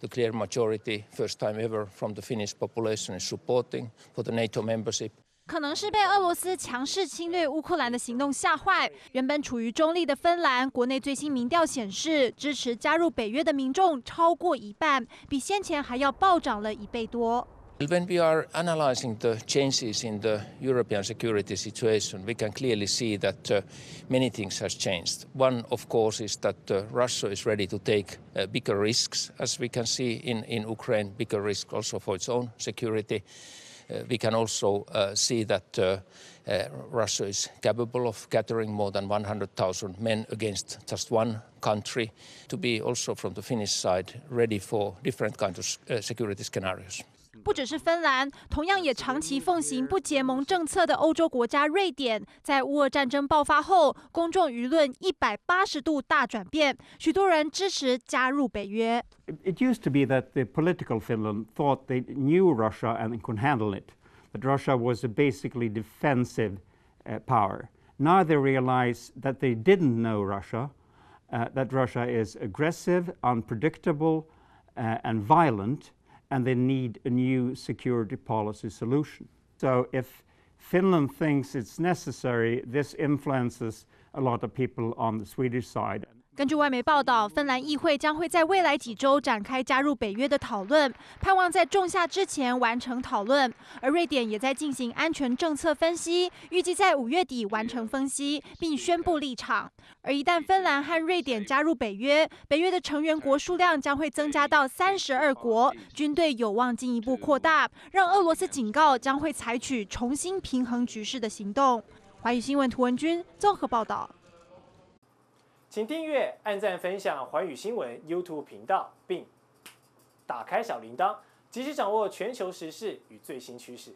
The clear majority first time ever from the Finnish population is supporting for the NATO membership. 可能是被俄罗斯强势侵略乌克兰的行动吓坏。原本处于中立的芬兰，国内最新民调显示支持加入北约的民众超过一半，比先前还要暴涨了一倍多。When we are analyzing the changes in the European security situation, we can clearly see that uh, many things have changed. One, of course, is that uh, Russia is ready to take uh, bigger risks, as we can see in, in Ukraine, bigger risk also for its own security. Uh, we can also uh, see that uh, Russia is capable of gathering more than 100,000 men against just one country to be also from the Finnish side ready for different kinds of security scenarios. 不只是芬兰，同样也长期奉行不结盟政策的欧洲国家瑞典，在乌俄战争爆发后，公众舆论一百八十度大转变，许多人支持加入北约。It used to be that the political Finland thought they knew Russia and could handle it, that Russia was a basically defensive uh, power. Now they realize that they didn't know Russia, uh, that Russia is aggressive, unpredictable, uh, and violent and they need a new security policy solution. So if Finland thinks it's necessary, this influences a lot of people on the Swedish side. 根据外媒报道，芬兰议会将会在未来几周展开加入北约的讨论，盼望在仲夏之前完成讨论。而瑞典也在进行安全政策分析，预计在五月底完成分析并宣布立场。而一旦芬兰和瑞典加入北约，北约的成员国数量将会增加到三十二国，军队有望进一步扩大。让俄罗斯警告将会采取重新平衡局势的行动。华语新闻，图文君综合报道。请订阅、按赞、分享环宇新闻 YouTube 频道，并打开小铃铛，及时掌握全球时事与最新趋势。